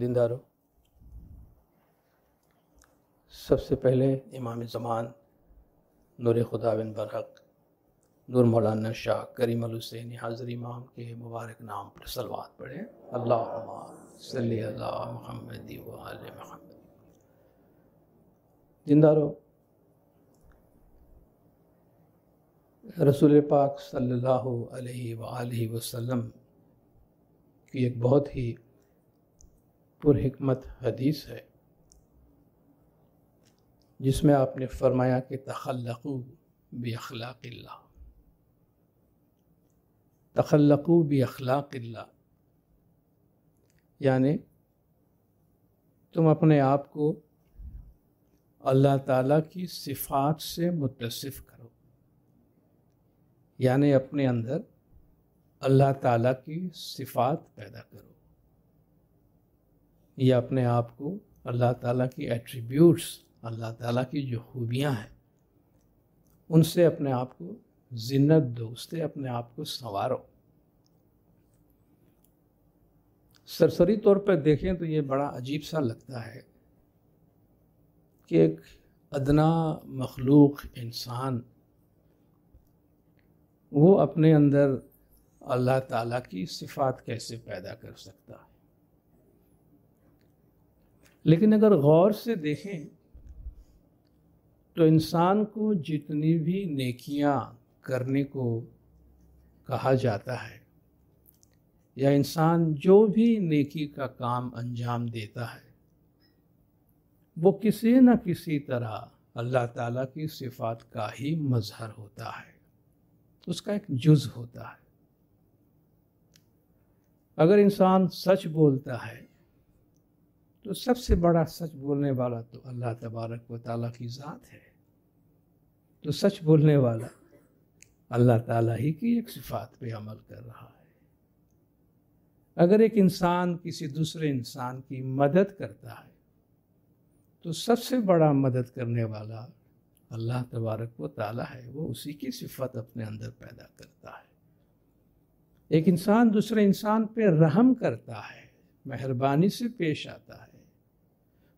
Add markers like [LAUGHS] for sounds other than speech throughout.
दिनदारो सबसे पहले इमाम ज़मान नूर खुदा बिन बरहक नूर मौलाना शाह करीम हुसैन हाजिर इमाम के मुबारक नाम पर सलवात पढ़े अल्लाह जिंदारो रसूल पाक सल्लल्लाहु अलैहि वसल्लम की एक बहुत ही पुरहमत हदीस है जिसमें आपने फरमाया कि तखलकू बखलाक़ल्ला तखलकू बखलाक़ल्ला यानि तुम अपने आप को अल्लाह ताला की सिफ़ात से मुतसिफ़ करो यानि अपने अंदर अल्लाह ताला की सिफ़ात पैदा करो ये अपने आप को अल्लाह ताला की एट्रीब्यूट्स अल्लाह ताला की जो खूबियाँ हैं उनसे अपने आप को जिन्नत दो उससे अपने आप को संवारो सरसरी तौर पर देखें तो ये बड़ा अजीब सा लगता है कि एक अदना मखलूक इंसान वो अपने अंदर अल्लाह ताला की सिफात कैसे पैदा कर सकता है लेकिन अगर गौर से देखें तो इंसान को जितनी भी नेकियां करने को कहा जाता है या इंसान जो भी नेकी का काम अंजाम देता है वो किसी न किसी तरह अल्लाह ताला की सिफात का ही मज़हर होता है उसका एक जुज़ होता है अगर इंसान सच बोलता है तो सबसे बड़ा सच बोलने वाला तो अल्लाह तबारक व ताली की ज़ात है तो सच बोलने वाला अल्लाह ताला ही की एक सिफात पे अमल कर रहा है अगर एक इंसान किसी दूसरे इंसान की मदद करता है तो सबसे बड़ा मदद करने वाला अल्लाह तबारक व ताला है वो उसी की सिफत अपने अंदर पैदा करता है एक इंसान दूसरे इंसान पे रहम करता है मेहरबानी से पेश आता है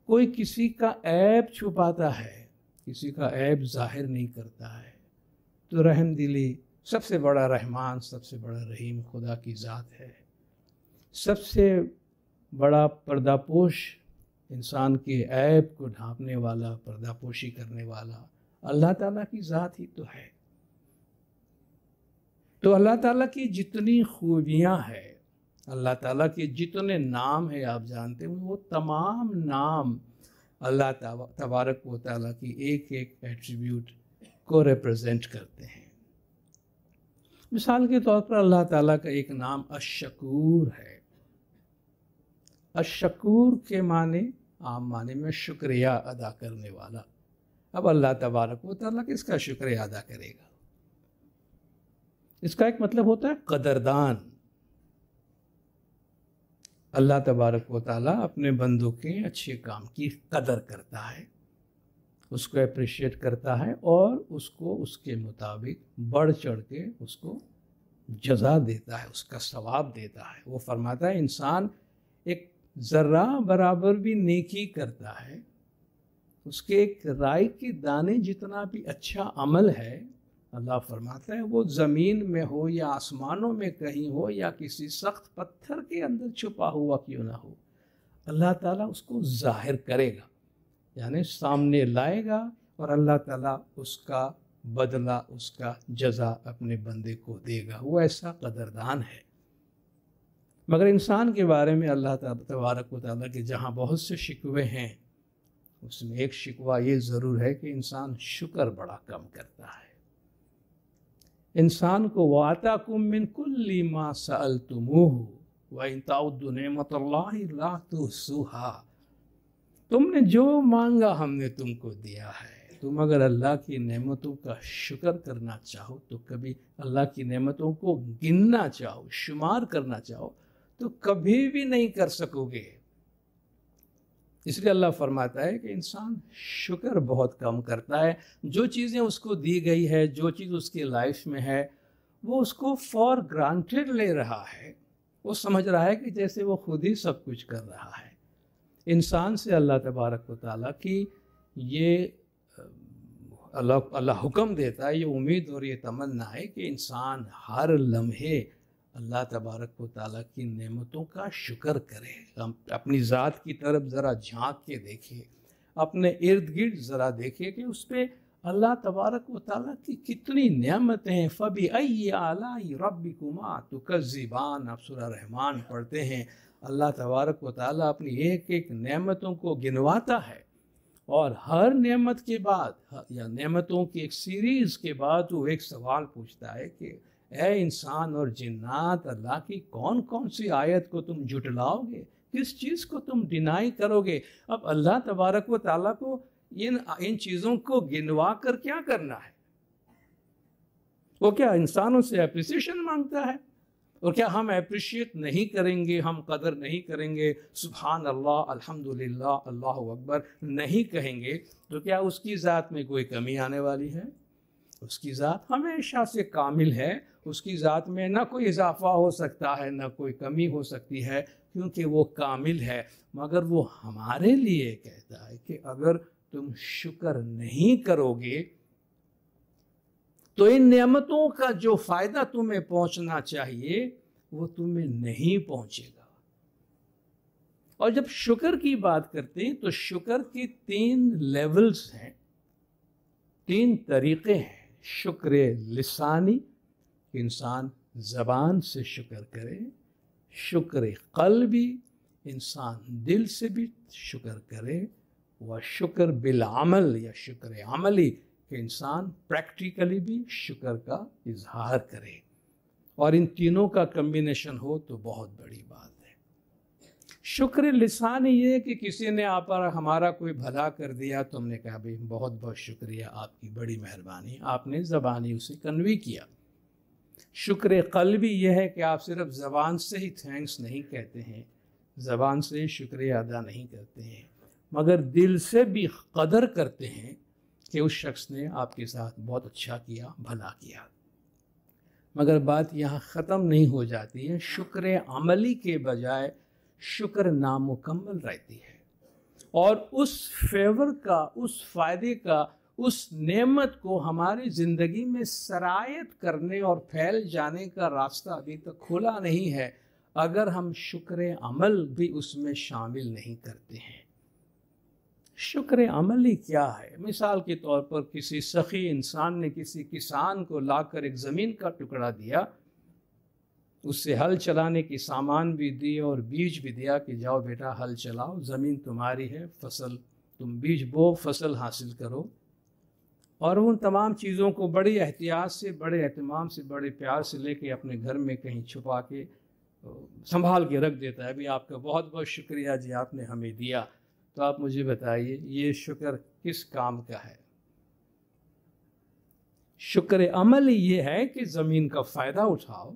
कोई किसी का ऐप छुपाता है किसी का ऐप जाहिर नहीं करता है तो रहम दिली सबसे बड़ा रहमान सबसे बड़ा रहीम खुदा की ज़ात है सबसे बड़ा पर्दापोश इंसान के ऐप को ढांपने वाला पर्दापोशी करने वाला अल्लाह ताला की ज़ात ही तो है तो अल्लाह ताला की जितनी खूबियां हैं अल्लाह ताला के जितने नाम है आप जानते हैं वो तमाम नाम अल्लाह तबारक व ताली की एक एक एट्रीब्यूट को रिप्रेजेंट करते हैं मिसाल के तौर पर अल्लाह ताला का एक नाम अशकूर है अशकूर के माने आम माने में शुक्रिया अदा करने वाला अब अल्लाह तबारक व ताली किसका शुक्रिया अदा करेगा इसका एक मतलब होता है कदरदान अल्लाह तबारक व ताली अपने बंदों के अच्छे काम की कदर करता है उसको अप्रिशिएट करता है और उसको उसके मुताबिक बढ़ चढ़ के उसको जजा देता है उसका सवाब देता है वो फरमाता है इंसान एक ज़र्रा बराबर भी नेकी करता है उसके एक राय के दाने जितना भी अच्छा अमल है अल्लाह फरमाते हैं वो ज़मीन में हो या आसमानों में कहीं हो या किसी सख्त पत्थर के अंदर छुपा हुआ क्यों ना हो अल्लाह ताला उसको ज़ाहिर करेगा यानी सामने लाएगा और अल्लाह ताला उसका बदला उसका जजा अपने बंदे को देगा वो ऐसा कदरदान है मगर इंसान के बारे में अल्लाह तबारक वाली के जहाँ बहुत से शिकवे हैं उसमें एक शिकवा ये ज़रूर है कि इंसान शुक्र बड़ा कम करता है इंसान को वाता कुम मिन कुल्ली मा सल तुमूह वन तुमने जो मांगा हमने तुमको दिया है तुम अगर अल्लाह की नेमतों का शुक्र करना चाहो तो कभी अल्लाह की नेमतों को गिनना चाहो शुमार करना चाहो तो कभी भी नहीं कर सकोगे इसलिए अल्लाह फरमाता है कि इंसान शुक्र बहुत कम करता है जो चीज़ें उसको दी गई है जो चीज़ उसकी लाइफ में है वो उसको फॉर ग्रांटेड ले रहा है वो समझ रहा है कि जैसे वो खुद ही सब कुछ कर रहा है इंसान से अल्लाह तबारक ताली की ये अल्लाह अल्लाह हुक्म देता है ये उम्मीद और ये तमन्ना है कि इंसान हर लम्हे अल्लाह तबारक व ताली की नेमतों का शुक्र करें अपनी ज़ात की तरफ ज़रा झांक के देखे अपने इर्द गिर्द ज़रा देखे कि उस पर अल्लाह तबारक व ताल की कितनी नमतें हैं फ़बी अलाई रबी कुमा तुकज़िबान आप सुर रहमान पढ़ते हैं अल्लाह तबारक व ताली अपनी एक एक नेमतों को गिनवाता है और हर नेमत के बाद या नेमतों की एक सीरीज़ के बाद वो एक सवाल पूछता है कि ए इंसान और जिन्नात अल्लाह की कौन कौन सी आयत को तुम जुटलाओगे किस चीज़ को तुम डिनाई करोगे अब अल्लाह तबारक व ताला को इन इन चीज़ों को गिनवा कर क्या करना है वो क्या इंसानों से अप्रिसिएशन मांगता है और क्या हम अप्रिशिएट नहीं करेंगे हम कदर नहीं करेंगे सुबहान अल्लाह अल्हम्दुलिल्लाह अल्लाह अकबर नहीं कहेंगे तो क्या उसकी ज़ात में कोई कमी आने वाली है उसकी ज़ात हमेशा से कामिल है उसकी ज़ात में ना कोई इजाफा हो सकता है ना कोई कमी हो सकती है क्योंकि वो कामिल है मगर वो हमारे लिए कहता है कि अगर तुम शुक्र नहीं करोगे तो इन नियमतों का जो फ़ायदा तुम्हें पहुंचना चाहिए वो तुम्हें नहीं पहुंचेगा और जब शुक्र की बात करते हैं तो शुक्र के तीन लेवल्स हैं तीन तरीक़े हैं शुक्र लिसानी इंसान ज़बान से शुक्र करे शुक्र कल भी इंसान दिल से भी शुक्र करे व शुक्र बिलामल या शुक्र अमली कि इंसान प्रैक्टिकली भी शुक्र का इजहार करे और इन तीनों का कम्बिनेशन हो तो बहुत बड़ी बात है शुक्र लिसान ये कि किसी ने आप हमारा कोई भला कर दिया तो हमने कहा भाई बहुत बहुत शुक्रिया आपकी बड़ी मेहरबानी आपने ज़बानी उसे कन्वे किया शुक्र कल्बी यह है कि आप सिर्फ ज़बान से ही थैंक्स नहीं कहते हैं ज़बान से शुक्र अदा नहीं करते हैं मगर दिल से भी कदर करते हैं कि उस शख्स ने आपके साथ बहुत अच्छा किया भला किया मगर बात यहाँ ख़त्म नहीं हो जाती है शुक्र अमली के बजाय शुक्र नामुकम्मल रहती है और उस फेवर का उस फ़ायदे का उस नेमत को हमारी ज़िंदगी में सरायत करने और फैल जाने का रास्ता अभी तक खुला नहीं है अगर हम शुक्र अमल भी उसमें शामिल नहीं करते हैं शुक्र अमल ही क्या है मिसाल के तौर पर किसी सखी इंसान ने किसी किसान को लाकर एक ज़मीन का टुकड़ा दिया उससे हल चलाने की सामान भी दी और बीज भी दिया कि जाओ बेटा हल चलाओ ज़मीन तुम्हारी है फसल तुम बीज बो फसल हासिल करो और उन तमाम चीज़ों को बड़े एहतियात से बड़े अहतमाम से बड़े प्यार से लेके अपने घर में कहीं छुपा के संभाल के रख देता है अभी आपका बहुत बहुत शुक्रिया जी आपने हमें दिया तो आप मुझे बताइए ये शुक्र किस काम का है शुक्र अमल ये है कि ज़मीन का फ़ायदा उठाओ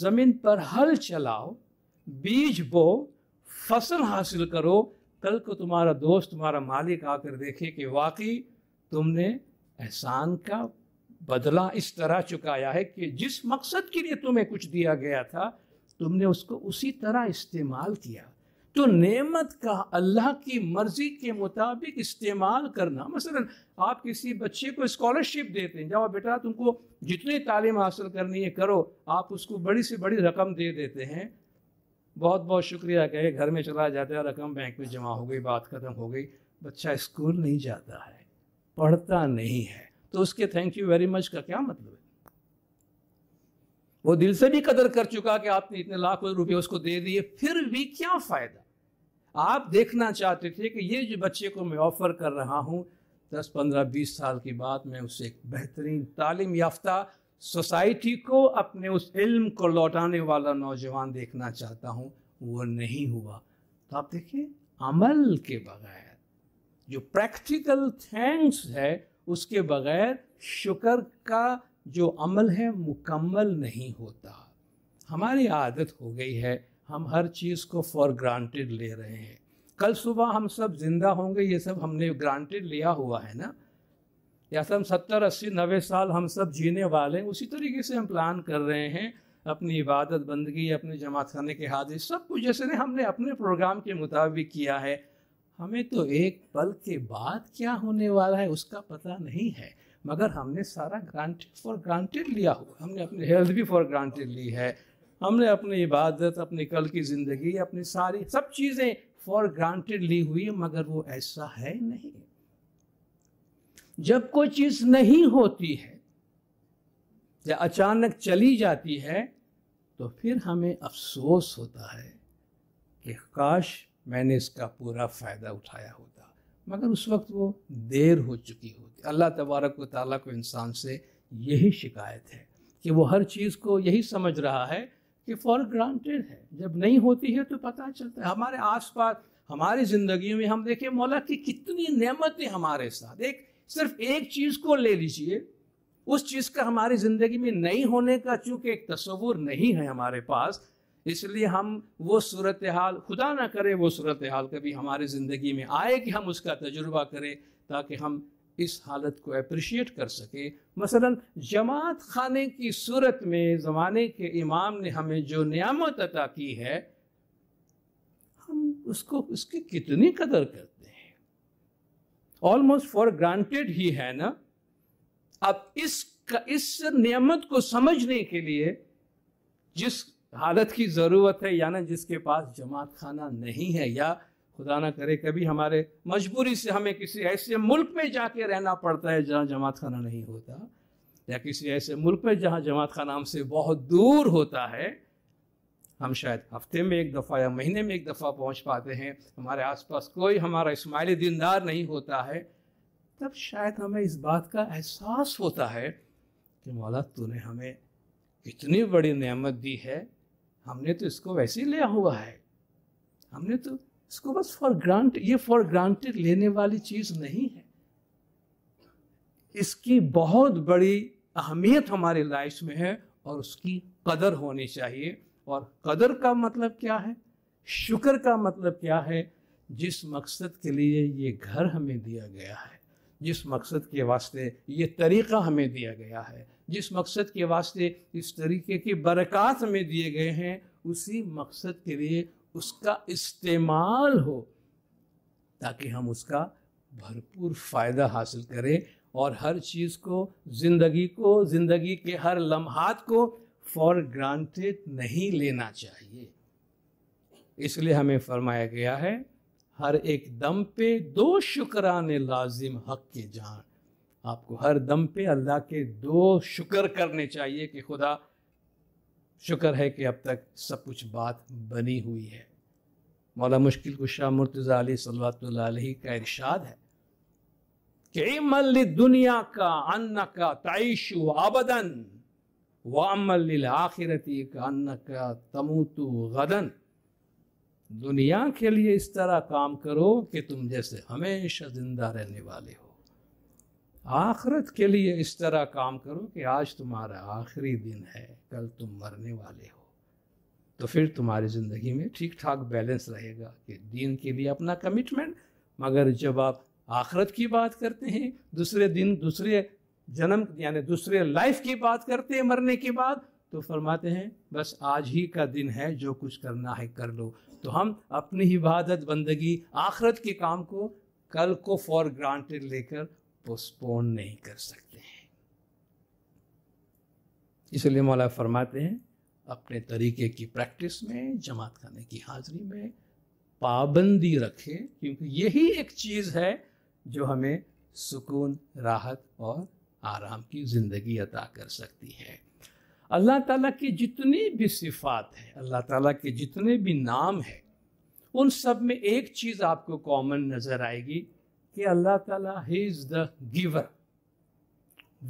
ज़मीन पर हल चलाओ बीज बो फसल हासिल करो कल को तुम्हारा दोस्त तुम्हारा मालिक आकर देखे कि वाकई तुमने एहसान का बदला इस तरह चुकाया है कि जिस मकसद के लिए तुम्हें कुछ दिया गया था तुमने उसको उसी तरह इस्तेमाल किया तो नेमत का अल्लाह की मर्जी के मुताबिक इस्तेमाल करना मसलन आप किसी बच्चे को स्कॉलरशिप देते हैं जाओ बेटा तुमको जितनी तालीम हासिल करनी है करो आप उसको बड़ी से बड़ी रकम दे देते हैं बहुत बहुत शुक्रिया कहे घर में चला जाता है रकम बैंक में जमा हो गई बात ख़त्म हो गई बच्चा स्कूल नहीं जाता है पढ़ता नहीं है तो उसके थैंक यू वेरी मच का क्या मतलब है वो दिल से भी कदर कर चुका कि आपने इतने लाख रुपए उसको दे दिए फिर भी क्या फायदा आप देखना चाहते थे कि ये जो बच्चे को मैं ऑफर कर रहा हूं दस पंद्रह बीस साल के बाद मैं उसे एक बेहतरीन तालीम याफ्ता सोसाइटी को अपने उस इल्म को लौटाने वाला नौजवान देखना चाहता हूँ वो नहीं हुआ तो आप देखिए अमल के बगैर जो प्रैक्टिकल थैंक्स है उसके बगैर शुक्र का जो अमल है मुकम्मल नहीं होता हमारी आदत हो गई है हम हर चीज़ को फॉर ग्रांटेड ले रहे हैं कल सुबह हम सब जिंदा होंगे ये सब हमने ग्रांटेड लिया हुआ है ना या तो हम सत्तर अस्सी नबे साल हम सब जीने वाले हैं उसी तरीके से हम प्लान कर रहे हैं अपनी इबादत बंदगी अपने जमात खाने के हादसे सब कुछ जैसे ने हमने अपने प्रोग्राम के मुताबिक किया है हमें तो एक पल के बाद क्या होने वाला है उसका पता नहीं है मगर हमने सारा ग्रांट फॉर ग्रांटेड लिया हुआ हमने अपनी हेल्थ भी फॉर ग्रांटेड ली है हमने अपनी इबादत अपने कल की ज़िंदगी अपनी सारी सब चीज़ें फॉर ग्रांटेड ली हुई है मगर वो ऐसा है नहीं जब कोई चीज़ नहीं होती है या अचानक चली जाती है तो फिर हमें अफसोस होता है कि काश मैंने इसका पूरा फ़ायदा उठाया होता मगर उस वक्त वो देर हो चुकी होती अल्लाह तबारक ताली को इंसान से यही शिकायत है कि वो हर चीज़ को यही समझ रहा है कि फॉर ग्रांटेड है जब नहीं होती है तो पता चलता है हमारे आसपास हमारी ज़िंदगी में हम देखें मौला की कितनी नेमतें हमारे साथ एक सिर्फ एक चीज़ को ले लीजिए उस चीज़ का हमारी ज़िंदगी में नहीं होने का चूँकि एक तस्वूर नहीं है हमारे पास इसलिए हम वो सूरत हाल खुदा ना करे वो सूरत हाल कभी हमारे ज़िंदगी में आए कि हम उसका तजुर्बा करें ताकि हम इस हालत को अप्रिशिएट कर सके मसलन जमात खाने की सूरत में ज़माने के इमाम ने हमें जो नियामत अदा की है हम उसको उसकी कितनी कदर करते हैं ऑलमोस्ट फॉर ग्रांटेड ही है ना अब इस इस नियामत को समझने के लिए जिस हालत की ज़रूरत है या ना जिसके पास जमात खाना नहीं है या खुदा ना करे कभी हमारे मजबूरी से हमें किसी ऐसे मुल्क में जाके रहना पड़ता है जहाँ जमात खाना नहीं होता या किसी ऐसे मुल्क में जहाँ जमात खाना हमसे बहुत दूर होता है हम शायद हफ्ते में एक दफ़ा या महीने में एक दफ़ा पहुँच पाते हैं हमारे आसपास कोई हमारा इस्माइली दीनदार नहीं होता है तब शायद हमें इस बात का एहसास होता है कि मौला तूने हमें इतनी बड़ी नेमत दी है हमने तो इसको वैसे ही लिया हुआ है हमने तो इसको बस फॉर ग्रांट ये फॉर ग्रांटेड लेने वाली चीज़ नहीं है इसकी बहुत बड़ी अहमियत हमारी लाइफ में है और उसकी कदर होनी चाहिए और कदर का मतलब क्या है शुक्र का मतलब क्या है जिस मकसद के लिए ये घर हमें दिया गया है जिस मकसद के वास्ते ये तरीक़ा हमें दिया गया है जिस मकसद के वास्ते इस तरीके के बरक़ात में दिए गए हैं उसी मकसद के लिए उसका इस्तेमाल हो ताकि हम उसका भरपूर फ़ायदा हासिल करें और हर चीज़ को ज़िंदगी को ज़िंदगी के हर लम्हात को फॉर ग्रांटेड नहीं लेना चाहिए इसलिए हमें फरमाया गया है हर एक दम पे दो शुक्रान लाजिम हक के जान आपको हर दम पे अल्लाह के दो शुक्र करने चाहिए कि खुदा शुक्र है कि अब तक सब कुछ बात बनी हुई है मौला मुश्किल कुशा मुर्तज़ा सल्ला का इरशाद है कि अमल दुनिया का अन्न का तयशु आबदन व अमल आखिरती का अन्न का तमूतु गदन दुनिया के लिए इस तरह काम करो कि तुम जैसे हमेशा ज़िंदा रहने वाले हो आखरत के लिए इस तरह काम करो कि आज तुम्हारा आखिरी दिन है कल तुम मरने वाले हो तो फिर तुम्हारी ज़िंदगी में ठीक ठाक बैलेंस रहेगा कि दिन के लिए अपना कमिटमेंट मगर जब आप आखरत की बात करते हैं दूसरे दिन दूसरे जन्म यानी दूसरे लाइफ की बात करते हैं मरने के बाद तो फरमाते हैं बस आज ही का दिन है जो कुछ करना है कर लो तो हम अपनी इबादत बंदगी आखरत के काम को कल को फॉर ग्रांटेड लेकर पोस्टपोन नहीं कर सकते हैं इसलिए मौला फरमाते हैं अपने तरीके की प्रैक्टिस में जमात खाने की हाजिरी में पाबंदी रखें क्योंकि यही एक चीज़ है जो हमें सुकून राहत और आराम की ज़िंदगी अदा कर सकती है अल्लाह ताला की जितनी भी सिफात है अल्लाह ताला के जितने भी नाम है उन सब में एक चीज़ आपको कॉमन नज़र आएगी कि अल्लाह ताला ही इज़ द गिवर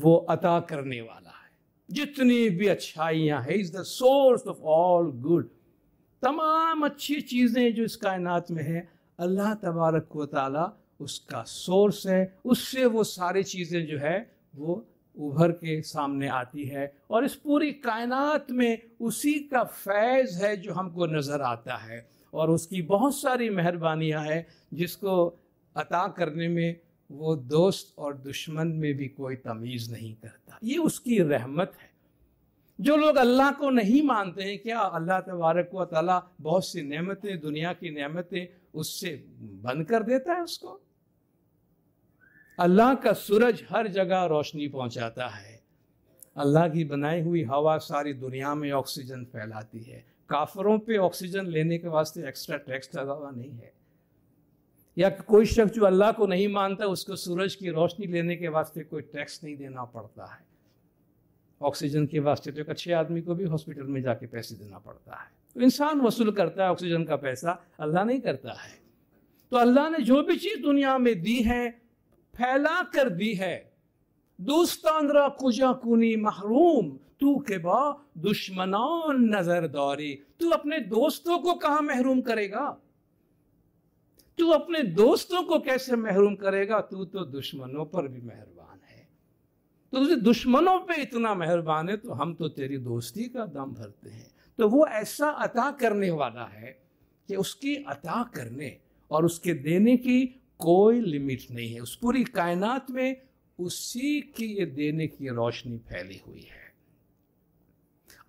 वो अता करने वाला है जितनी भी अच्छाइयाँ है is the source of all good तमाम अच्छी चीज़ें जो इस कायनात में है अल्लाह तबारक व ताला उसका सोर्स है उससे वो सारी चीज़ें जो है वो उभर के सामने आती है और इस पूरी कायनात में उसी का फैज़ है जो हमको नज़र आता है और उसकी बहुत सारी मेहरबानियाँ हैं जिसको अता करने में वो दोस्त और दुश्मन में भी कोई तमीज़ नहीं करता ये उसकी रहमत है जो लोग अल्लाह को नहीं मानते हैं क्या अल्लाह तबारक व ताली बहुत सी नेमतें दुनिया की नेमतें उससे बंद कर देता है उसको अल्लाह का सूरज हर जगह रोशनी पहुंचाता है अल्लाह की बनाई हुई हवा सारी दुनिया में ऑक्सीजन फैलाती है काफरों पे ऑक्सीजन लेने के वास्ते एक्स्ट्रा टैक्स लगा हुआ नहीं है या कोई शख्स जो अल्लाह को नहीं मानता उसको सूरज की रोशनी लेने के वास्ते कोई टैक्स नहीं देना पड़ता है ऑक्सीजन के वास्ते तो एक अच्छे आदमी को भी हॉस्पिटल में जाके पैसे देना पड़ता है तो इंसान वसूल करता है ऑक्सीजन का पैसा अल्लाह नहीं करता है तो अल्लाह ने जो भी चीज़ दुनिया में दी है फैला कर दी है दोस्तानरा कुजा कुनी महरूम तू के बा दुश्मनान दौरी तू अपने दोस्तों को कहाँ महरूम करेगा तू अपने दोस्तों को कैसे महरूम करेगा तू तो दुश्मनों पर भी मेहरबान है तो तुझे दुश्मनों पे इतना मेहरबान है तो हम तो तेरी दोस्ती का दम भरते हैं तो वो ऐसा अता करने वाला है कि उसकी अता करने और उसके देने की कोई लिमिट नहीं है उस पूरी कायनात में उसी की ये देने की रोशनी फैली हुई है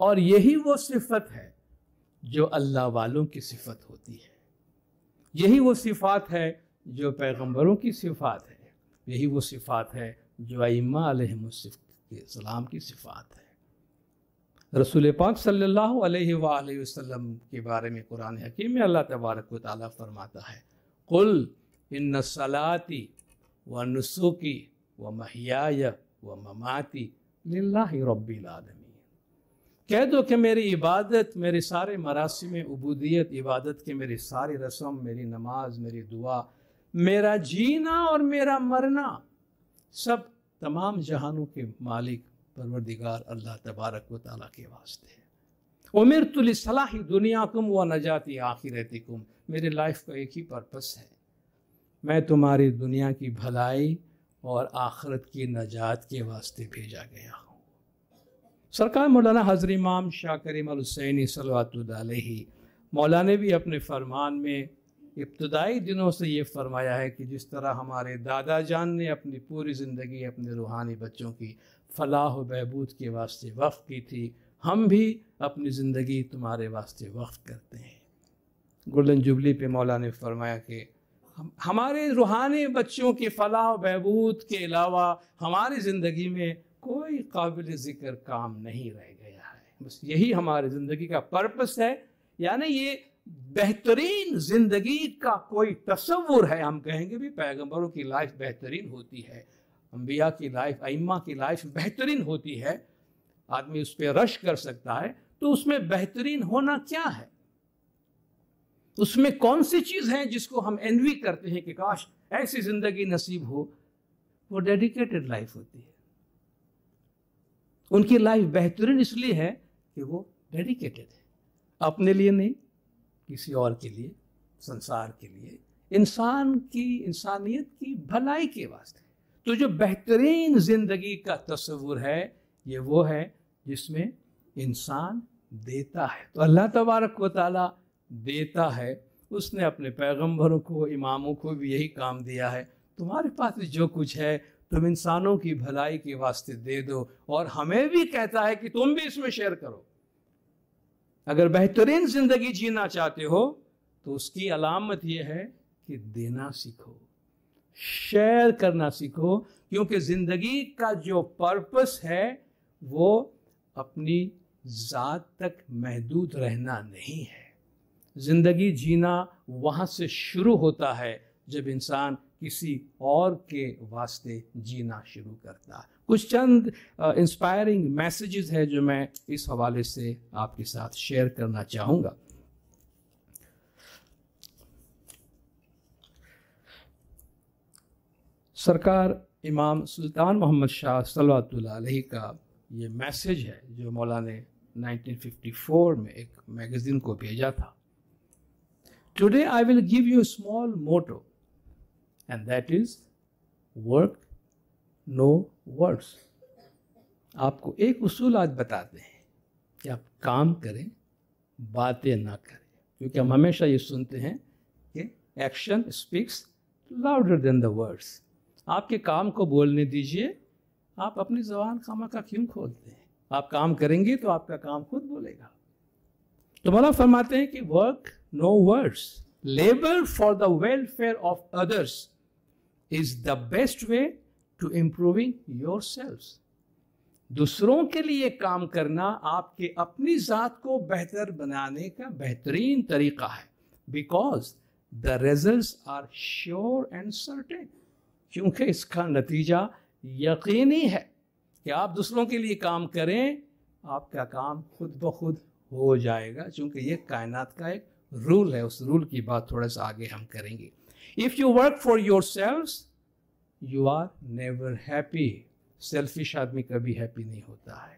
और यही वो सिफत है जो अल्लाह वालों की सिफत होती है यही वो सिफात है जो पैगम्बरों की सिफात है यही वो सिफात है जो आइमा की सिफात है रसूल पाक सल्लल्लाहु अलैहि वसल्लम के बारे में कुरान हकीम में अल्लाह तबारक व फरमाता है कुल इन सलाती व नसुकी व महिया व ममाती लाही रब्बिल कह दो कि मेरी इबादत मेरे सारे मरासम अबूदियत इबादत के मेरी सारी रस्म मेरी नमाज मेरी दुआ मेरा जीना और मेरा मरना सब तमाम जहानों के मालिक परवरदिगार अल्लाह तबारक व ताल के वास्ते है उमिर तुलसलाही दुनिया कुम व नजाती रहती कुम मेरे लाइफ का एक ही पर्पस है मैं तुम्हारी दुनिया की भलाई और आखरत की नजात के वास्ते भेजा गया हूँ सरकार मौलाना हजर इमाम शाह करीम हुसैनी सलातल मौला ने भी अपने फरमान में इब्तदाई दिनों से ये फरमाया है कि जिस तरह हमारे दादा जान ने अपनी पूरी ज़िंदगी अपने रूहानी बच्चों की फलाह व बहबूद के वास्ते वक्त की थी हम भी अपनी ज़िंदगी तुम्हारे वास्ते वक्त करते हैं गोल्डन जुबली पे मौला ने फरमाया कि हम हमारे रूहानी बच्चों की फलाह बहबूद के अलावा हमारी ज़िंदगी में कोई काबिल ज़िक्र काम नहीं रह गया है बस यही हमारे ज़िंदगी का पर्पस है यानी ये बेहतरीन ज़िंदगी का कोई तस्वुर है हम कहेंगे भी पैगम्बरों की लाइफ बेहतरीन होती है अम्बिया की लाइफ अम्मा की लाइफ बेहतरीन होती है आदमी उस पर रश कर सकता है तो उसमें बेहतरीन होना क्या है उसमें कौन सी चीज़ है जिसको हम एनवी करते हैं कि काश ऐसी ज़िंदगी नसीब हो वो डेडिकेटेड लाइफ होती है उनकी लाइफ बेहतरीन इसलिए है कि वो डेडिकेटेड है अपने लिए नहीं किसी और के लिए संसार के लिए इंसान की इंसानियत की भलाई के वास्ते तो जो बेहतरीन जिंदगी का तस्वुर है ये वो है जिसमें इंसान देता है तो अल्लाह तबारक व ताला देता है उसने अपने पैगंबरों को इमामों को भी यही काम दिया है तुम्हारे पास जो कुछ है तुम इंसानों की भलाई के वास्ते दे दो और हमें भी कहता है कि तुम भी इसमें शेयर करो अगर बेहतरीन जिंदगी जीना चाहते हो तो उसकी अलामत यह है कि देना सीखो शेयर करना सीखो क्योंकि जिंदगी का जो पर्पस है वो अपनी ज़ात तक महदूद रहना नहीं है ज़िंदगी जीना वहां से शुरू होता है जब इंसान किसी और के वास्ते जीना शुरू करता कुछ चंद इंस्पायरिंग मैसेजेस है जो मैं इस हवाले से आपके साथ शेयर करना चाहूंगा सरकार इमाम सुल्तान मोहम्मद शाह सल्ला का ये मैसेज है जो मौला ने 1954 में एक मैगज़ीन को भेजा था today I will give you small motto and that is work no words आपको एक उसूल आज बताते हैं कि आप काम करें बातें ना करें क्योंकि हम हमेशा ये सुनते हैं कि action speaks louder than the words आपके काम को बोलने दीजिए आप अपनी जबान खामा का क्यों खोलते हैं आप काम करेंगे तो आपका काम खुद बोलेगा तो मौला फरमाते हैं कि work no words labour for the welfare of others is the best way to improving your self दूसरों के लिए काम करना आपके अपनी ज़ात को बेहतर बनाने का बेहतरीन तरीका है because the result are sure and certain क्योंकि इसका नतीजा यकीनी है कि आप दूसरों के लिए काम करें आपका काम खुद ब खुद हो जाएगा क्योंकि ये कायनात का एक रूल है उस रूल की बात थोड़ा सा आगे हम करेंगे If you work for yourselves, you are never happy. Selfish आदमी कभी हैप्पी नहीं होता है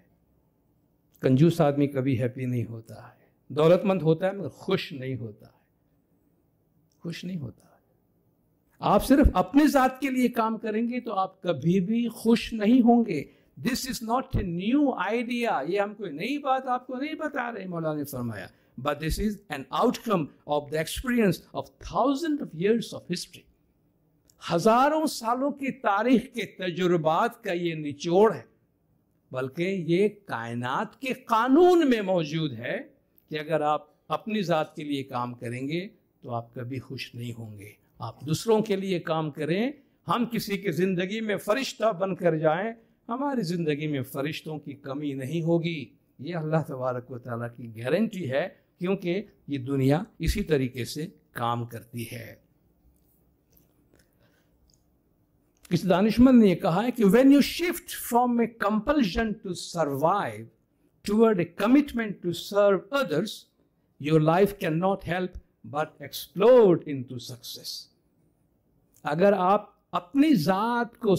कंजूस आदमी कभी हैप्पी नहीं होता है दौलतमंद होता है मगर खुश नहीं होता है खुश नहीं होता है आप सिर्फ अपने ज़ात के लिए काम करेंगे तो आप कभी भी खुश नहीं होंगे this is not a new idea ये हम कोई नई बात आपको नहीं बता रहे मौलाना ने फरमाया but this is an outcome of the experience of thousands of years of history. हजारों सालों की तारीख के तजुर्बात का ये निचोड़ है बल्कि ये कायनात के कानून में मौजूद है कि अगर आप अपनी ज़ात के लिए काम करेंगे तो आप कभी खुश नहीं होंगे आप दूसरों के लिए काम करें हम किसी की ज़िंदगी में फरिश्ता बनकर जाएं हमारी ज़िंदगी में फरिश्तों की कमी नहीं होगी ये अल्लाह तबारक वाली की गारंटी है क्योंकि ये दुनिया इसी तरीके से काम करती है इस दानिशमंद ने कहा है कि when you shift from a compulsion to survive toward a commitment to serve others your life can not help but explore into success अगर आप अपनी ज़ात को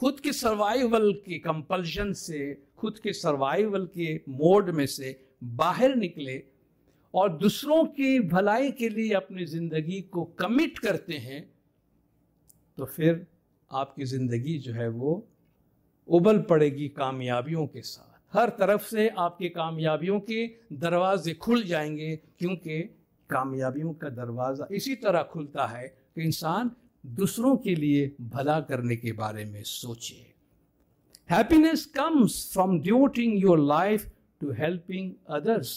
खुद के सर्वाइवल के कंपल्शन से खुद के सर्वाइवल के मोड में से बाहर निकले और दूसरों की भलाई के लिए अपनी ज़िंदगी को कमिट करते हैं तो फिर आपकी ज़िंदगी जो है वो उबल पड़ेगी कामयाबियों के साथ हर तरफ से आपके कामयाबियों के दरवाजे खुल जाएंगे क्योंकि कामयाबियों का दरवाज़ा इसी तरह खुलता है कि इंसान दूसरों के लिए भला करने के बारे में सोचे happiness comes from devoting your life to helping others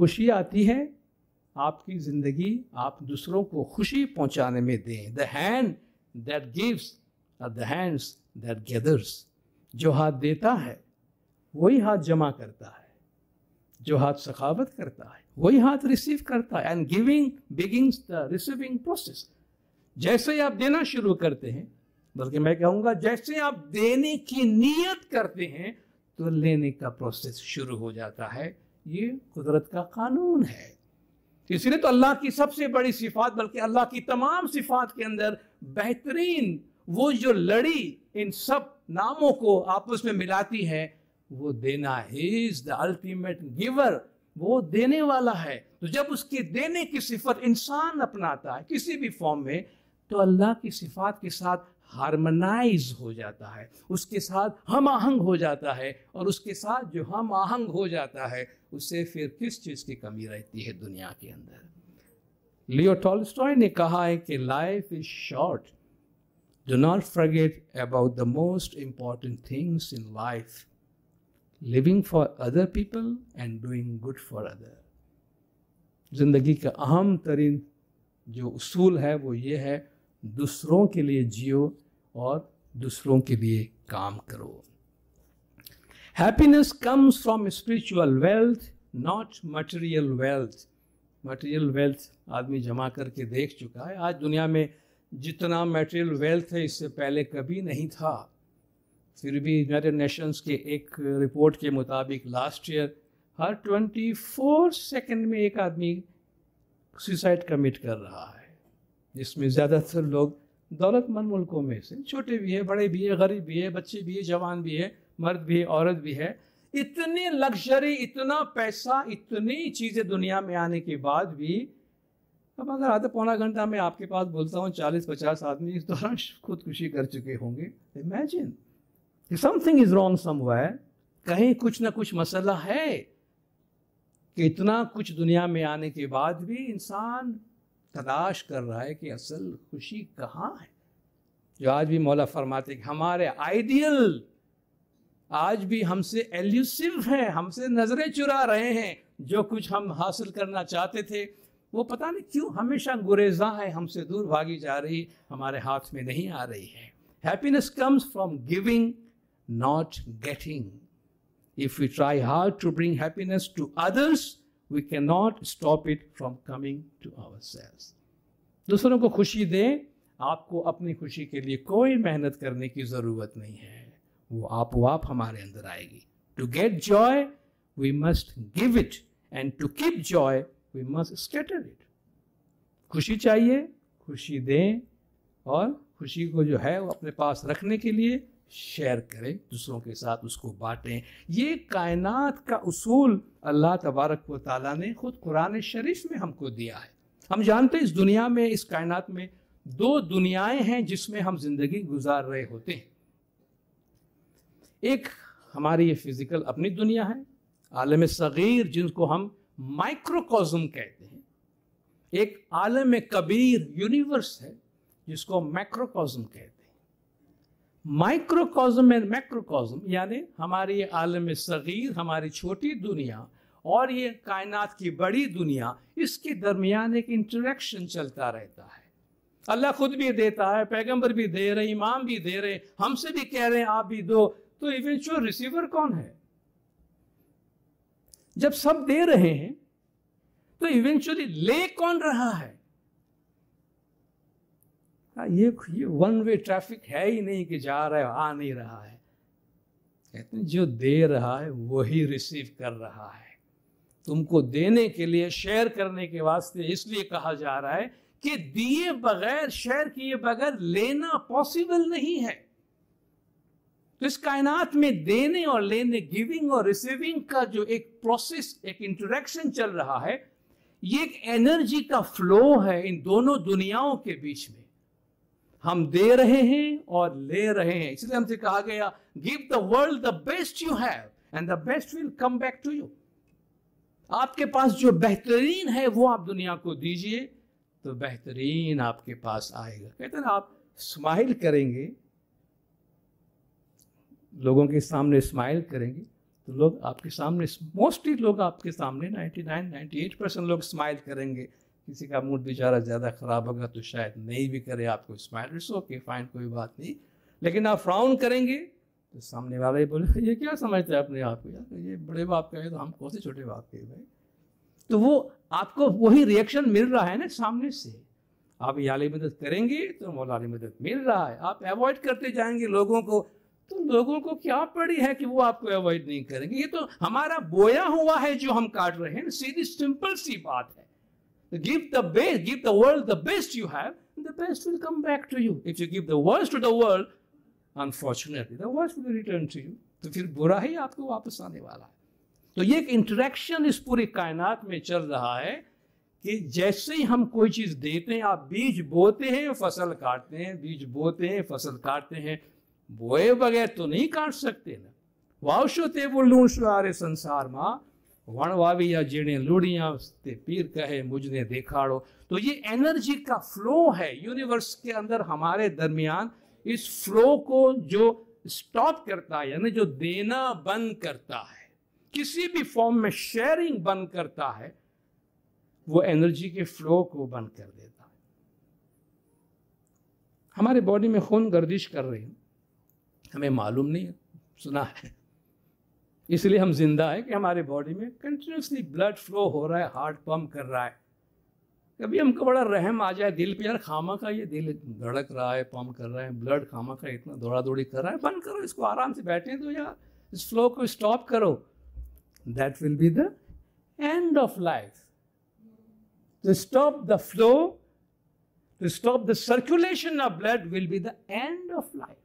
खुशी आती है आपकी ज़िंदगी आप दूसरों को खुशी पहुंचाने में दें the hand that gives the hands that gathers जो हाथ देता है वही हाथ जमा करता है जो हाथ सखावत करता है वही हाथ रिसीव करता है and giving begins the receiving process जैसे ही आप देना शुरू करते हैं बल्कि मैं कहूँगा जैसे आप देने की नीयत करते हैं तो लेने का प्रोसेस शुरू हो जाता है ये कुदरत का कानून है इसलिए तो अल्लाह की सबसे बड़ी सिफात बल्कि अल्लाह की तमाम सिफात के अंदर बेहतरीन वो जो लड़ी इन सब नामों को आपस में मिलाती है वो देना इज द अल्टीमेट गिवर वो देने वाला है तो जब उसके देने की सिफत इंसान अपनाता है किसी भी फॉर्म में तो अल्लाह की सिफात के साथ हारमोनाइज हो जाता है उसके साथ हम आहंग हो जाता है और उसके साथ जो हम आहंग हो जाता है उसे फिर किस चीज़ की कमी रहती है दुनिया के अंदर लियो टॉलस्टॉय ने कहा है कि life is short do not forget about the most important things in life living for other people and doing good for other ज़िंदगी का अहम तरीन जो उसूल है वो ये है दूसरों के लिए जियो और दूसरों के लिए काम करो happiness comes from spiritual wealth not material wealth material wealth आदमी जमा करके देख चुका है आज दुनिया में जितना मटेरियल वेल्थ है इससे पहले कभी नहीं था फिर भी यूनाइटेड नेशंस के एक रिपोर्ट के मुताबिक लास्ट ईयर हर 24 सेकंड में एक आदमी सुसाइड कमिट कर रहा है जिसमें ज़्यादातर लोग दौलतमंद मुल्कों में से छोटे भी है बड़े भी है गरीब भी है बच्चे भी है जवान भी है मर्द भी है औरत भी है इतनी लग्जरी इतना पैसा इतनी चीज़ें दुनिया में आने के बाद भी अब अगर आधा पौना घंटा मैं आपके पास बोलता हूँ चालीस पचास आदमी इस दौरान [LAUGHS] खुदकुशी कर चुके होंगे imagine something is wrong somewhere कहीं कुछ ना कुछ मसला है कि इतना कुछ दुनिया में आने के बाद भी इंसान तलाश कर रहा है कि असल खुशी कहाँ है जो आज भी मौला फरमाते कि हमारे आइडियल आज भी हमसे एल्यूसिव हैं हमसे नज़रें चुरा रहे हैं जो कुछ हम हासिल करना चाहते थे वो पता नहीं क्यों हमेशा गुरेजा है हमसे दूर भागी जा रही हमारे हाथ में नहीं आ रही है happiness comes from giving not getting if you try hard to bring happiness to others we can not stop it from coming to our selves दूसरों को खुशी दें आपको अपनी खुशी के लिए कोई मेहनत करने की ज़रूरत नहीं है वो आपो आप हमारे अंदर आएगी to get joy we must give it and to keep joy we must scatter it खुशी चाहिए खुशी दें और खुशी को जो है वो अपने पास रखने के लिए शेयर करें दूसरों के साथ उसको बांटें ये कायनात का उसूल अल्लाह तबारक व ताली ने ख़ुद कुरान शरीफ में हमको दिया है हम जानते हैं इस दुनिया में इस कायनात में दो दुनियाएं हैं जिसमें हम ज़िंदगी गुजार रहे होते हैं एक हमारी ये फिज़िकल अपनी दुनिया है आलम सग़ीर जिनको हम माइक्रोकॉजम कहते हैं एक आलम कबीर यूनिवर्स है जिसको मैक्रोकॉजम कहते हैं माइक्रोकॉजम एंड मैक्रोकॉजम यानी हमारी ये आलम सगीर हमारी छोटी दुनिया और ये कायनात की बड़ी दुनिया इसके दरमियान एक इंटरेक्शन चलता रहता है अल्लाह खुद भी देता है पैगंबर भी दे रहे इमाम भी दे रहे हमसे भी कह रहे हैं आप भी दो तो इवेंचुअल रिसीवर कौन है जब सब दे रहे हैं तो इवेंचुअली ले कौन रहा है हाँ, ये, ये वन वे ट्रैफिक है ही नहीं कि जा रहा है आ नहीं रहा है कहते हैं जो दे रहा है वही रिसीव कर रहा है तुमको देने के लिए शेयर करने के वास्ते इसलिए कहा जा रहा है कि दिए बगैर शेयर किए बगैर लेना पॉसिबल नहीं है तो इस कायनात में देने और लेने गिविंग और रिसीविंग का जो एक प्रोसेस एक इंटरेक्शन चल रहा है ये एक एनर्जी का फ्लो है इन दोनों दुनियाओं के बीच में हम दे रहे हैं और ले रहे हैं इसलिए हमसे कहा गया give the world the best you have and the best will come back to you आपके पास जो बेहतरीन है वो आप दुनिया को दीजिए तो बेहतरीन आपके पास आएगा कहते ना आप स्माइल करेंगे लोगों के सामने स्माइल करेंगे तो लोग आपके सामने मोस्टली लोग आपके सामने 99 98 परसेंट लोग स्माइल करेंगे किसी का मूड बेचारा ज़्यादा ख़राब होगा तो शायद नहीं भी करे आपको स्माइल इट्स ओके फाइन कोई बात नहीं लेकिन आप फ्राउन करेंगे तो सामने वाला ही बोले ये क्या समझते हैं अपने आप को यार ये बड़े बाप कहे तो हम कौन से छोटे बाप के भाई तो वो आपको वही रिएक्शन मिल रहा है ना सामने से आप याली मदद करेंगे तो मौलानी मदद मिल रहा है आप अवॉइड करते जाएंगे लोगों को तो लोगों को क्या पड़ी है कि वो आपको अवॉइड नहीं करेंगे ये तो हमारा बोया हुआ है जो हम काट रहे हैं सीधी सिंपल सी बात है give the best, give the world the best you have, and the best will come back to you. If you give the worst to the world, unfortunately, the worst will return to you. तो फिर बुरा ही आपको वापस आने वाला है तो ये एक इंटरेक्शन इस पूरी कायनात में चल रहा है कि जैसे ही हम कोई चीज़ देते हैं आप बीज बोते हैं फसल काटते हैं बीज बोते हैं फसल काटते हैं बोए बगैर तो नहीं काट सकते ना वाउशो ते वो लूण सारे संसार माँ वण वावी या लूड़िया ते पीर कहे मुझने देखाड़ो तो ये एनर्जी का फ्लो है यूनिवर्स के अंदर हमारे दरमियान इस फ्लो को जो स्टॉप करता है यानी जो देना बंद करता है किसी भी फॉर्म में शेयरिंग बंद करता है वो एनर्जी के फ्लो को बंद कर देता है हमारे बॉडी में खून गर्दिश कर रही है हमें मालूम नहीं है सुना है इसलिए हम जिंदा हैं कि हमारे बॉडी में कंटिन्यूसली ब्लड फ्लो हो रहा है हार्ट पम्प कर रहा है कभी हमको बड़ा रहम आ जाए दिल पे यार खामा का ये दिल धड़क रहा है पम्प कर रहा है ब्लड खामा का इतना दौड़ा दौड़ी कर रहा है बंद करो इसको आराम से बैठे तो यार इस फ्लो को स्टॉप करो that will be the end of life to stop the flow to stop the circulation of blood will be the end of life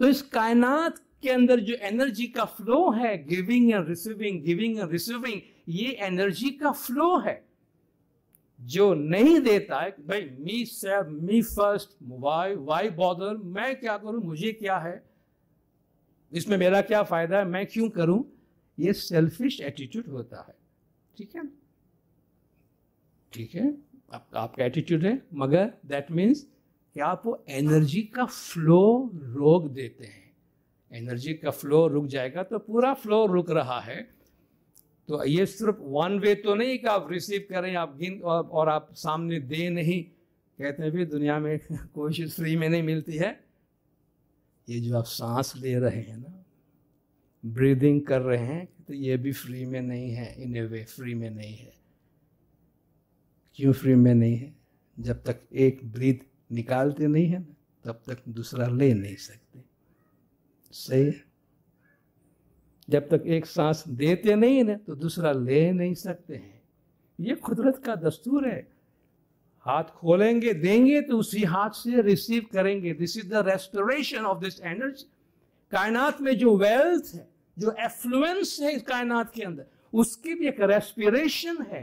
तो इस कायनात के अंदर जो एनर्जी का फ्लो है giving and receiving giving and receiving ये energy का फ्लो है जो नहीं देता है भाई me save me first why why bother मैं क्या करूं मुझे क्या है इसमें मेरा क्या फायदा है मैं क्यों करूं ये सेल्फिश एटीट्यूड होता है ठीक है ठीक है आप, आपका एटीट्यूड है मगर दैट मीन्स क्या आप वो एनर्जी का फ्लो रोक देते हैं एनर्जी का फ्लो रुक जाएगा तो पूरा फ्लो रुक रहा है तो ये सिर्फ वन वे तो नहीं कि आप रिसीव करें आप गिन और आप सामने दे नहीं कहते हैं भी दुनिया में [LAUGHS] कोई चीज़ फ्री में नहीं मिलती है ये जो आप सांस ले रहे हैं ना ब्रीदिंग कर रहे हैं तो ये भी फ्री में नहीं है इन ए वे फ्री में नहीं है क्यों फ्री में नहीं है जब तक एक ब्रीद निकालते नहीं है ना तब तक दूसरा ले नहीं सकते सही है जब तक एक सांस देते नहीं ना तो दूसरा ले नहीं सकते हैं ये कुदरत का दस्तूर है हाथ खोलेंगे देंगे तो उसी हाथ से रिसीव करेंगे this is the restoration of this energy कायनात में जो वेल्थ है जो एफ्लुएंस है इस कायनात के अंदर उसकी भी एक रेस्पिरेशन है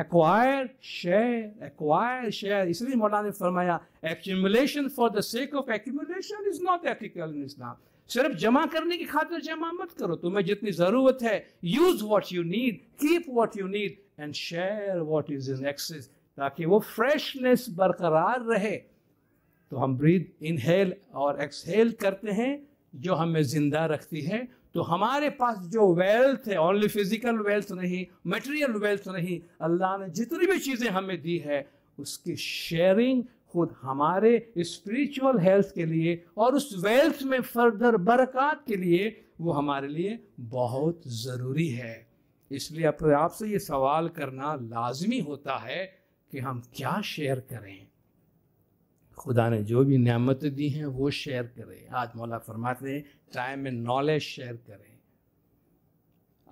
इसलिए मौलाना ने फरमाया accumulation for the sake of accumulation is not ethical in Islam सिर्फ जमा करने की खातिर जमा मत करो तुम्हें जितनी जरूरत है use what you need keep what you need and share what is in excess ताकि वो फ्रेशनेस बरकरार रहे तो हम ब्रीद इनहेल और एक्सहेल करते हैं जो हमें जिंदा रखती है तो हमारे पास जो वेल्थ है ओनली फिजिकल वेल्थ नहीं मटेरियल वेल्थ नहीं अल्लाह ने जितनी भी चीज़ें हमें दी है उसकी शेयरिंग खुद हमारे स्पिरिचुअल हेल्थ के लिए और उस वेल्थ में फर्दर बरकत के लिए वो हमारे लिए बहुत ज़रूरी है इसलिए अपने आपसे ये सवाल करना लाजमी होता है कि हम क्या शेयर करें खुदा ने जो भी नियामत दी हैं वो शेयर करें आज मौला फरमाते हैं टाइम एंड नॉलेज शेयर करें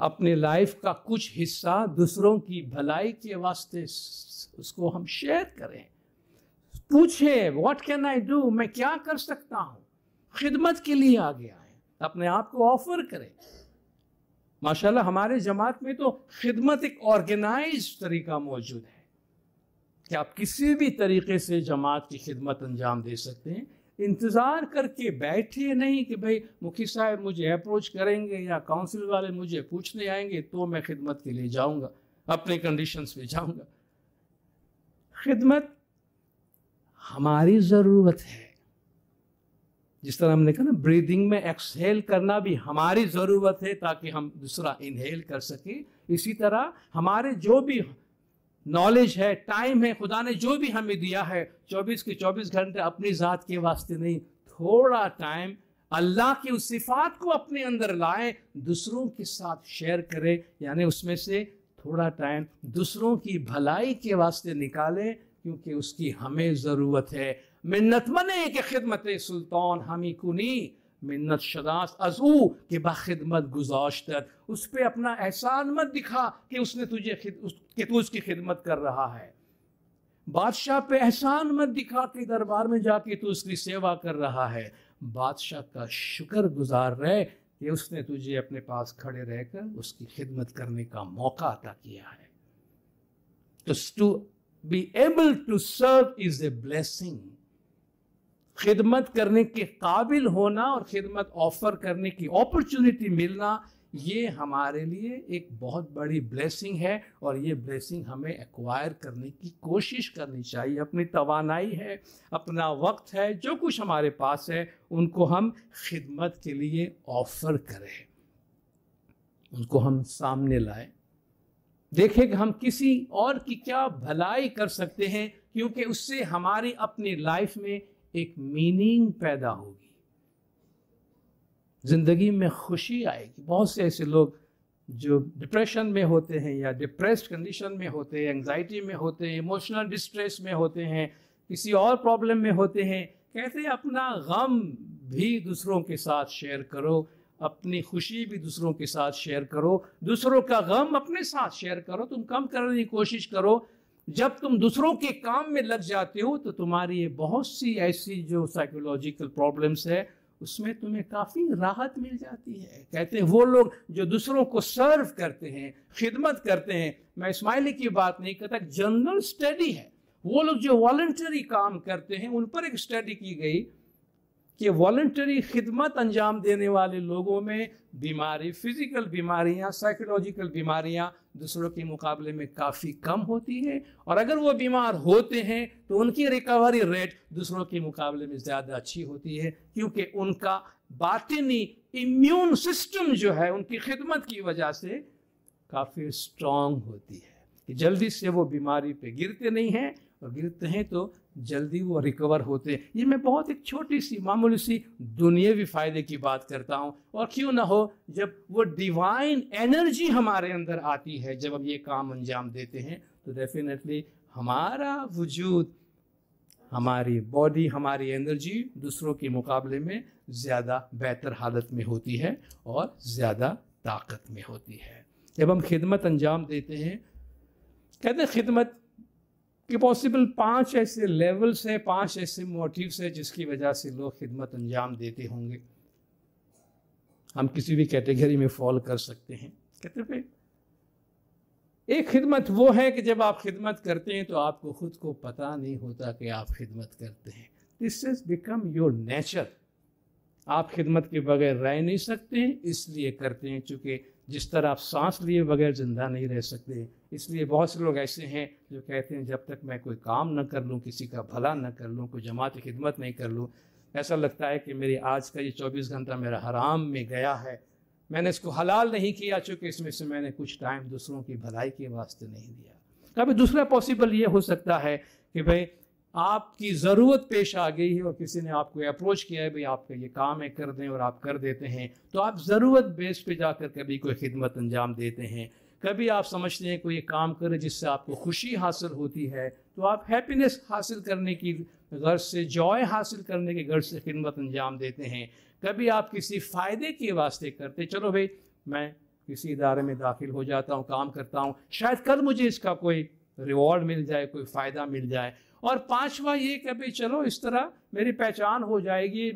अपने लाइफ का कुछ हिस्सा दूसरों की भलाई के वास्ते उसको हम शेयर करें पूछे व्हाट कैन आई डू मैं क्या कर सकता हूँ खिदमत के लिए आ गया है अपने आप को ऑफर करें माशाल्लाह हमारे जमात में तो खिदमत एक ऑर्गेनाइज तरीका मौजूद है कि आप किसी भी तरीके से जमात की खिदमत अंजाम दे सकते हैं इंतज़ार करके बैठे नहीं कि भाई मुखी साहब मुझे अप्रोच करेंगे या काउंसिल वाले मुझे पूछने आएंगे तो मैं खिदमत के लिए जाऊंगा अपने कंडीशंस पे जाऊंगा खिदमत हमारी ज़रूरत है जिस तरह हमने कहा ना ब्रीदिंग में एक्सहेल करना भी हमारी ज़रूरत है ताकि हम दूसरा इनहेल कर सकें इसी तरह हमारे जो भी नॉलेज है टाइम है खुदा ने जो भी हमें दिया है 24 के 24 घंटे अपनी ज़ात के वास्ते नहीं थोड़ा टाइम अल्लाह की उस सिफात को अपने अंदर लाए दूसरों के साथ शेयर करें यानी उसमें से थोड़ा टाइम दूसरों की भलाई के वास्ते निकालें क्योंकि उसकी हमें ज़रूरत है मिन्नत मने के खिदमत सुल्तान हमी कुनी मिन्नत शदास अजू के बा खिदमत गुजाश तक उस पर अपना एहसान मत दिखा कि उसने तुझे कि तू उसकी खिदमत कर रहा है बादशाह पे एहसान मत दिखा कि दरबार में जाके तू उसकी सेवा कर रहा है बादशाह का शुक्र गुजार रहे कि उसने तुझे अपने पास खड़े रहकर उसकी खिदमत करने का मौका अदा किया है तो to be able to serve is a blessing खिदमत करने के काबिल होना और खिदमत ऑफर करने की अपॉर्चुनिटी मिलना ये हमारे लिए एक बहुत बड़ी ब्लेसिंग है और ये ब्लेसिंग हमें एक्वायर करने की कोशिश करनी चाहिए अपनी तवानाई है अपना वक्त है जो कुछ हमारे पास है उनको हम खिदमत के लिए ऑफ़र करें उनको हम सामने लाएं देखें कि हम किसी और की क्या भलाई कर सकते हैं क्योंकि उससे हमारी अपनी लाइफ में एक मीनिंग पैदा होगी ज़िंदगी में खुशी आएगी बहुत से ऐसे लोग जो डिप्रेशन में होते हैं या डिप्रेस्ड कंडीशन में होते हैं एंजाइटी में होते हैं इमोशनल डिस्ट्रेस में होते हैं किसी और प्रॉब्लम में होते हैं कहते हैं अपना गम भी दूसरों के साथ शेयर करो अपनी खुशी भी दूसरों के साथ शेयर करो दूसरों का गम अपने साथ शेयर करो तुम कम करने की कोशिश करो जब तुम दूसरों के काम में लग जाते हो तो तुम्हारी ये बहुत सी ऐसी जो साइकोलॉजिकल प्रॉब्लम्स है उसमें तुम्हें काफ़ी राहत मिल जाती है कहते हैं वो लोग जो दूसरों को सर्व करते हैं खिदमत करते हैं मैं इस्माइली की बात नहीं करता जनरल स्टडी है वो लोग जो वॉल्टरी काम करते हैं उन पर एक स्टडी की गई कि वॉल्ट्री खिदमत अंजाम देने वाले लोगों में बीमारी फिज़िकल बीमारियां साइकोलॉजिकल बीमारियां दूसरों के मुकाबले में काफ़ी कम होती हैं और अगर वो बीमार होते हैं तो उनकी रिकवरी रेट दूसरों के मुकाबले में ज़्यादा अच्छी होती है क्योंकि उनका बातिनी इम्यून सिस्टम जो है उनकी खिदमत की वजह से काफ़ी स्ट्रांग होती है कि जल्दी से वो बीमारी पे गिरते नहीं हैं प्रवृत्त हैं तो जल्दी वो रिकवर होते हैं ये मैं बहुत एक छोटी सी मामूली सी दुनियावी फ़ायदे की बात करता हूँ और क्यों ना हो जब वो डिवाइन एनर्जी हमारे अंदर आती है जब हम ये काम अंजाम देते हैं तो डेफिनेटली हमारा वजूद हमारी बॉडी हमारी एनर्जी दूसरों के मुकाबले में ज़्यादा बेहतर हालत में होती है और ज़्यादा ताकत में होती है जब हम खिदमत अंजाम देते हैं कहते हैं खिदमत कि पॉसिबल पांच ऐसे लेवल्स हैं पांच ऐसे मोटिव्स है जिसकी वजह से लोग खिदमत अंजाम देते होंगे हम किसी भी कैटेगरी में फॉल कर सकते हैं कहते हैं एक खिदमत वो है कि जब आप खिदमत करते हैं तो आपको खुद को पता नहीं होता कि आप खिदमत करते हैं this is become your nature आप खिदमत के बगैर रह नहीं सकते हैं इसलिए करते हैं चूंकि जिस तरह आप सांस लिए बगैर ज़िंदा नहीं रह सकते हैं इसलिए बहुत से लोग ऐसे हैं जो कहते हैं जब तक मैं कोई काम न कर लूँ किसी का भला न कर लूँ कोई जमात की खिदमत नहीं कर लूँ ऐसा लगता है कि मेरी आज का ये चौबीस घंटा मेरा हराम में गया है मैंने इसको हलाल नहीं किया चूँकि इसमें से मैंने कुछ टाइम दूसरों की भलाई के वास्ते नहीं दिया कभी दूसरा पॉसिबल ये हो सकता है कि भाई आपकी ज़रूरत पेश आ गई है और किसी ने आपको अप्रोच किया है भाई आपका ये काम है कर दें और आप कर देते हैं तो आप ज़रूरत बेस पे जाकर कभी कोई खिदमत अंजाम देते हैं कभी आप समझते हैं कोई काम करें जिससे आपको खुशी हासिल होती है तो आप हैप्पीनेस हासिल करने की गर्ज से जॉय हासिल करने की गर्ज से खिदमत अंजाम देते हैं कभी आप किसी फ़ायदे के वास्ते करते चलो भाई मैं किसी इदारे में दाखिल हो जाता हूँ काम करता हूँ शायद कल मुझे इसका कोई रिवॉर्ड मिल जाए कोई फ़ायदा मिल जाए और पांचवा ये कभी चलो इस तरह मेरी पहचान हो जाएगी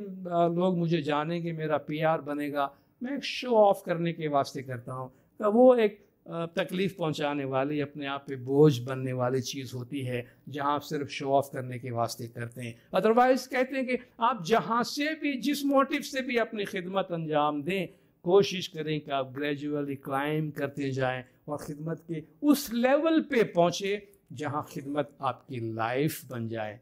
लोग मुझे जानेंगे मेरा पीआर बनेगा मैं शो ऑफ करने के वास्ते करता हूँ तो वो एक तकलीफ़ पहुंचाने वाली अपने आप पे बोझ बनने वाली चीज़ होती है जहां आप सिर्फ शो ऑफ करने के वास्ते करते हैं अदरवाइज कहते हैं कि आप जहां से भी जिस मोटिव से भी अपनी खिदमत अंजाम दें कोशिश करें कि आप ग्रेजुअली क्लाइम करते जाएं और ख़िदमत के उस लेवल पे पहुँचे जहाँ खिदमत आपकी लाइफ बन जाए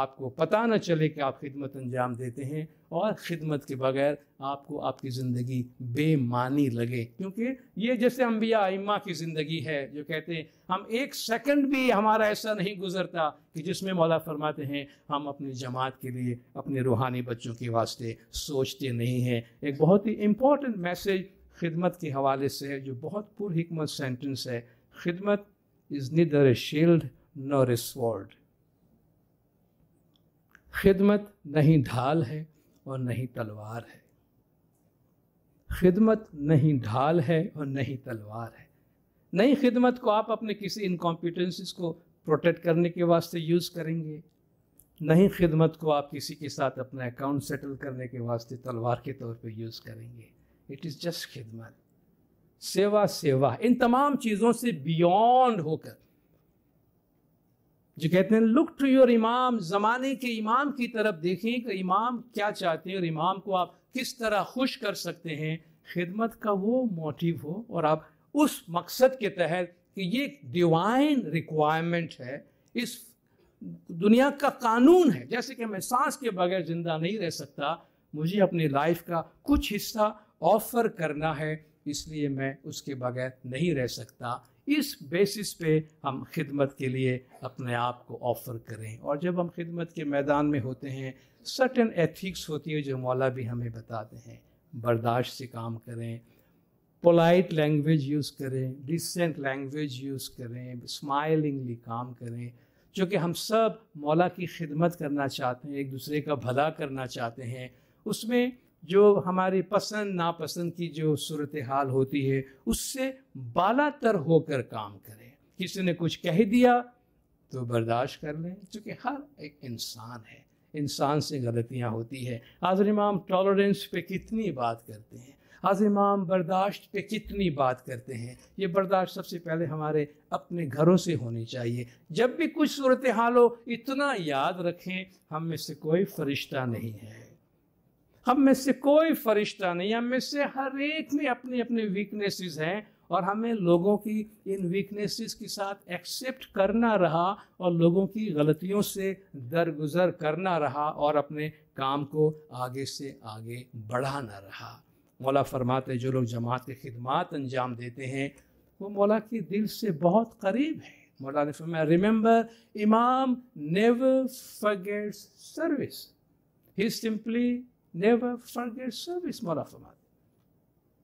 आपको पता ना चले कि आप खिदमत अंजाम देते हैं और ख़िदमत के बगैर आपको आपकी ज़िंदगी बेमानी लगे क्योंकि ये जैसे अम्बिया इम्मा की ज़िंदगी है जो कहते हैं हम एक सेकंड भी हमारा ऐसा नहीं गुजरता कि जिसमें मौला फरमाते हैं हम अपनी जमात के लिए अपने रूहानी बच्चों के वास्ते सोचते नहीं हैं एक बहुत ही इम्पोर्टेंट मैसेज खिदमत के हवाले से है जो बहुत पुरहिकमत सेंटेंस है खिदमत is neither a shield nor a sword खिदमत नहीं ढाल है और नहीं तलवार है खिदमत नहीं ढाल है और नहीं तलवार है नई खिदमत को आप अपने किसी इनकॉम्पिटेंसीज को प्रोटेक्ट करने के वास्ते यूज़ करेंगे नहीं खिदमत को आप किसी के साथ अपना अकाउंट सेटल करने के वास्ते तलवार के तौर पे यूज़ करेंगे इट इज़ जस्ट खिदमत सेवा सेवा इन तमाम चीज़ों से बियॉन्ड होकर जो कहते हैं लुक टू योर इमाम ज़माने के इमाम की तरफ देखें कि इमाम क्या चाहते हैं और इमाम को आप किस तरह खुश कर सकते हैं खिदमत का वो मोटिव हो और आप उस मकसद के तहत कि ये डिवाइन रिक्वायरमेंट है इस दुनिया का कानून है जैसे कि मैं सांस के बगैर ज़िंदा नहीं रह सकता मुझे अपनी लाइफ का कुछ हिस्सा ऑफर करना है इसलिए मैं उसके बगैर नहीं रह सकता इस बेसिस पे हम खिदमत के लिए अपने आप को ऑफ़र करें और जब हम खिदमत के मैदान में होते हैं सर्टन एथिक्स होती है जो मौला भी हमें बताते हैं बर्दाश्त से काम करें पोलाइट लैंग्वेज यूज़ करें डिसेंट लैंग्वेज यूज़ करें स्माइलिंगली काम करें जो कि हम सब मौला की खिदमत करना चाहते हैं एक दूसरे का भला करना चाहते हैं उसमें जो हमारी पसंद नापसंद की जो सूरत हाल होती है उससे बालातर होकर काम करें किसी ने कुछ कह दिया तो बर्दाश्त कर लें क्योंकि हर एक इंसान है इंसान से गलतियां होती है आज इमाम टॉलरेंस पे कितनी बात करते हैं आज इमाम बर्दाश्त पे कितनी बात करते हैं ये बर्दाश्त सबसे पहले हमारे अपने घरों से होनी चाहिए जब भी कुछ सूरत हाल हो इतना याद रखें हम में से कोई फरिश्ता नहीं है हम में से कोई फरिश्ता नहीं हम में से हर एक में अपनी अपनी वीकनेसेस हैं और हमें लोगों की इन वीकनेसेस के साथ एक्सेप्ट करना रहा और लोगों की गलतियों से दरगुजर करना रहा और अपने काम को आगे से आगे बढ़ाना रहा मौला फरमाते जो लोग जमात की खिदमत अंजाम देते हैं वो मौला के दिल से बहुत करीब है मौला ने फरमाया रिमेंबर इमाम never forgets service he simply never forget service मौला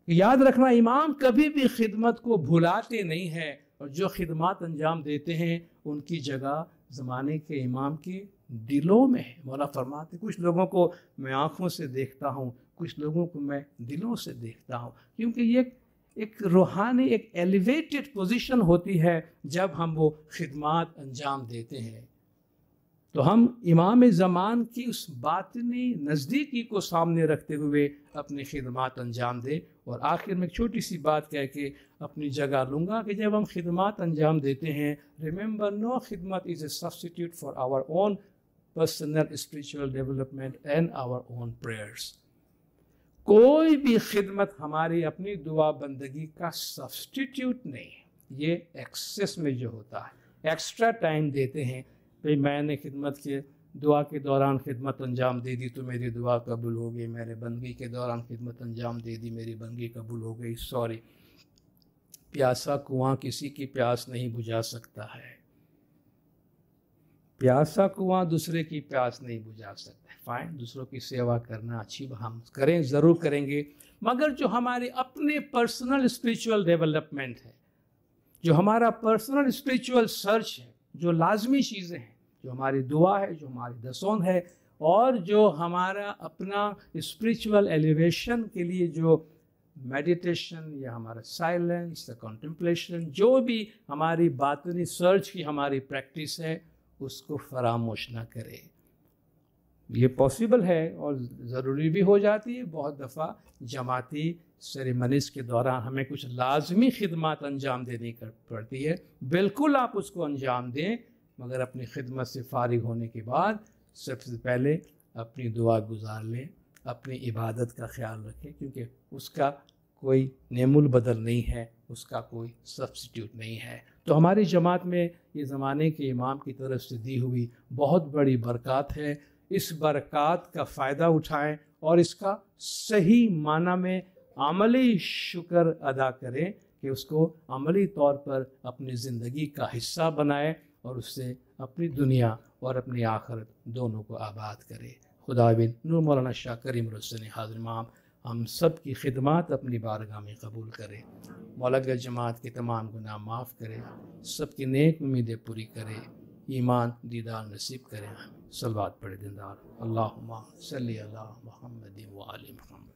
याद रखना इमाम कभी भी खिदमत को भुलाते नहीं हैं और जो खिदमत अंजाम देते हैं उनकी जगह ज़माने के इमाम के दिलों में है मौला फरमाते कुछ लोगों को मैं आँखों से देखता हूँ कुछ लोगों को मैं दिलों से देखता हूँ क्योंकि ये एक रूहानी एक एलिवेटेड पोजीशन होती है जब हम वो खिदमत अंजाम देते हैं तो हम इमाम ज़मान की उस बातनी नज़दीकी को सामने रखते हुए अपनी खिदमत अंजाम दें और आखिर में एक छोटी सी बात कह के अपनी जगह लूँगा कि जब हम खिदमत अंजाम देते हैं रिमेंबर नो खिदमत is a substitute for our own personal spiritual development and our own prayers कोई भी खिदमत हमारी अपनी दुआ बंदगी का सब्सटीट्यूट नहीं ये एक्सेस में जो होता है एक्स्ट्रा टाइम देते हैं भाई मैंने खिदमत के दुआ के दौरान खिदमत अंजाम दे दी तो मेरी दुआ कबूल हो गई मैंने बंदगी के दौरान खिदमत अंजाम दे दी मेरी बंदगी कबूल हो गई सॉरी प्यासा कुआं किसी की प्यास नहीं बुझा सकता है प्यासा कुआं दूसरे की प्यास नहीं बुझा सकता है फाइन दूसरों की सेवा करना अच्छी हम करें ज़रूर करेंगे मगर जो हमारे अपने पर्सनल स्पिरिचुअल डेवलपमेंट है जो हमारा पर्सनल स्पिरिचुअल सर्च है जो लाजमी चीज़ें हैं जो हमारी दुआ है जो हमारी दसौन है और जो हमारा अपना स्पिरिचुअल एलिवेशन के लिए जो मेडिटेशन या हमारा साइलेंस या कॉन्टम्पलेशन जो भी हमारी बातनी सर्च की हमारी प्रैक्टिस है उसको फरामोश ना करें ये पॉसिबल है और ज़रूरी भी हो जाती है बहुत दफ़ा जमाती सेरेमनीज के दौरान हमें कुछ लाजमी खिदमत अंजाम देनी पड़ती है बिल्कुल आप उसको अंजाम दें मगर अपनी खिदमत से फारिग होने के बाद सबसे पहले अपनी दुआ गुजार लें अपनी इबादत का ख्याल रखें क्योंकि उसका कोई नेमुल बदल नहीं है उसका कोई सब्सिट्यूट नहीं है तो हमारी जमात में ये ज़माने के इमाम की तरफ से दी हुई बहुत बड़ी बरक़ात है इस बरक़ात का फ़ायदा उठाएं और इसका सही माना में अमली शुक्र अदा करें कि उसको अमली तौर पर अपनी ज़िंदगी का हिस्सा बनाएं और उससे अपनी दुनिया और अपनी आखरत दोनों को आबाद करे खुदा बिन नूर मौलाना शाह करीम रसन हाजिर माम हम सब की खिदमत अपनी बारगाह में कबूल करें मौलग जमात के तमाम गुनाह माफ़ करें सब की नेक उम्मीदें पूरी करें ईमान दीदार नसीब करें सलवाद पढ़े दिनदार अल्लाह अल्लाह महमद वाल महमद